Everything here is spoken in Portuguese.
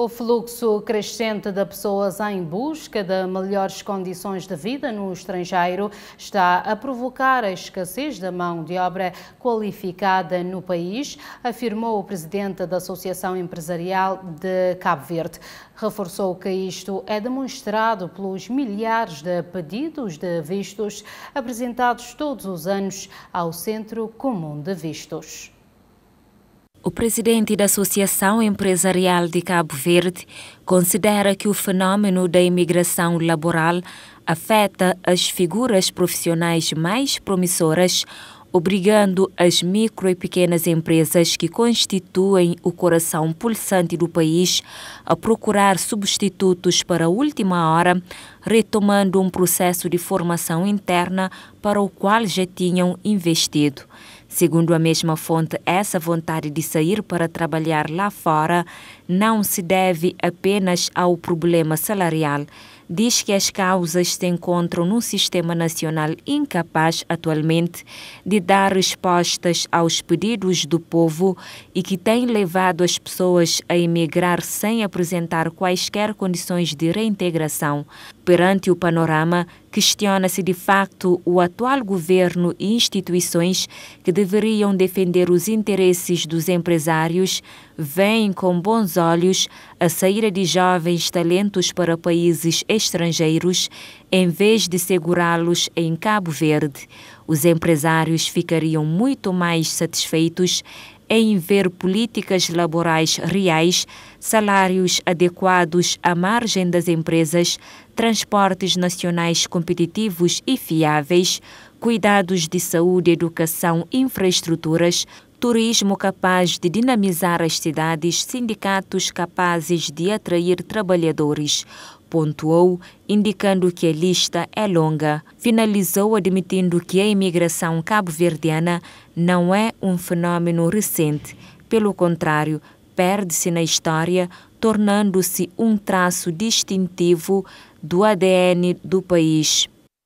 O fluxo crescente de pessoas em busca de melhores condições de vida no estrangeiro está a provocar a escassez da mão de obra qualificada no país, afirmou o presidente da Associação Empresarial de Cabo Verde. Reforçou que isto é demonstrado pelos milhares de pedidos de vistos apresentados todos os anos ao Centro Comum de Vistos. O presidente da Associação Empresarial de Cabo Verde considera que o fenômeno da imigração laboral afeta as figuras profissionais mais promissoras, obrigando as micro e pequenas empresas que constituem o coração pulsante do país a procurar substitutos para a última hora, retomando um processo de formação interna para o qual já tinham investido. Segundo a mesma fonte, essa vontade de sair para trabalhar lá fora não se deve apenas ao problema salarial diz que as causas se encontram num sistema nacional incapaz atualmente de dar respostas aos pedidos do povo e que tem levado as pessoas a emigrar sem apresentar quaisquer condições de reintegração. Perante o panorama, questiona-se de facto o atual governo e instituições que deveriam defender os interesses dos empresários veem com bons olhos a saída de jovens talentos para países estrangeiros, em vez de segurá-los em Cabo Verde, os empresários ficariam muito mais satisfeitos em ver políticas laborais reais, salários adequados à margem das empresas, transportes nacionais competitivos e fiáveis, cuidados de saúde, educação, infraestruturas, turismo capaz de dinamizar as cidades, sindicatos capazes de atrair trabalhadores pontuou, indicando que a lista é longa. Finalizou admitindo que a imigração cabo-verdiana não é um fenômeno recente, pelo contrário, perde-se na história, tornando-se um traço distintivo do ADN do país.